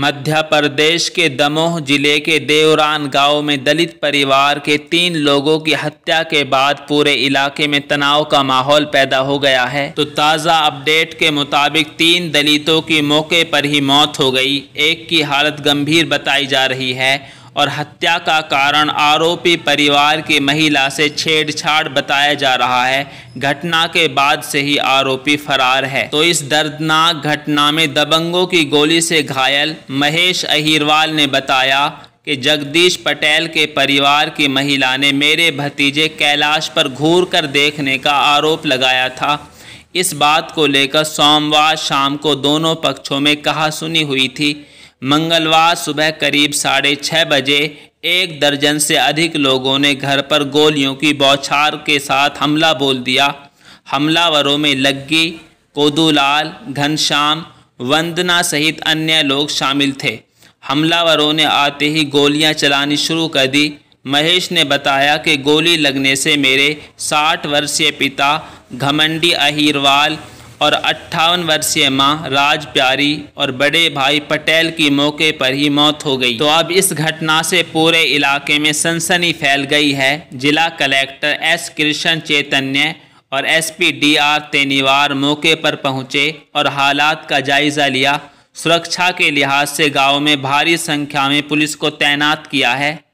मध्य प्रदेश के दमोह जिले के देवरान गांव में दलित परिवार के तीन लोगों की हत्या के बाद पूरे इलाके में तनाव का माहौल पैदा हो गया है तो ताज़ा अपडेट के मुताबिक तीन दलितों की मौके पर ही मौत हो गई एक की हालत गंभीर बताई जा रही है और हत्या का कारण आरोपी परिवार की महिला से छेड़छाड़ बताया जा रहा है घटना के बाद से ही आरोपी फरार है तो इस दर्दनाक घटना में दबंगों की गोली से घायल महेश अहिरवाल ने बताया कि जगदीश पटेल के परिवार की महिला ने मेरे भतीजे कैलाश पर घूर कर देखने का आरोप लगाया था इस बात को लेकर सोमवार शाम को दोनों पक्षों में कहा सुनी हुई थी मंगलवार सुबह करीब साढ़े छः बजे एक दर्जन से अधिक लोगों ने घर पर गोलियों की बौछार के साथ हमला बोल दिया हमलावरों में लग्गी कोदूलाल घनश्याम वंदना सहित अन्य लोग शामिल थे हमलावरों ने आते ही गोलियां चलानी शुरू कर दी महेश ने बताया कि गोली लगने से मेरे साठ वर्षीय पिता घमंडी अहिरवाल और अट्ठावन वर्षीय माँ राज प्यारी और बड़े भाई पटेल की मौके पर ही मौत हो गई तो अब इस घटना से पूरे इलाके में सनसनी फैल गई है जिला कलेक्टर एस कृष्ण चैतन्य और एसपी डीआर तेनीवार मौके पर पहुंचे और हालात का जायज़ा लिया सुरक्षा के लिहाज से गांव में भारी संख्या में पुलिस को तैनात किया है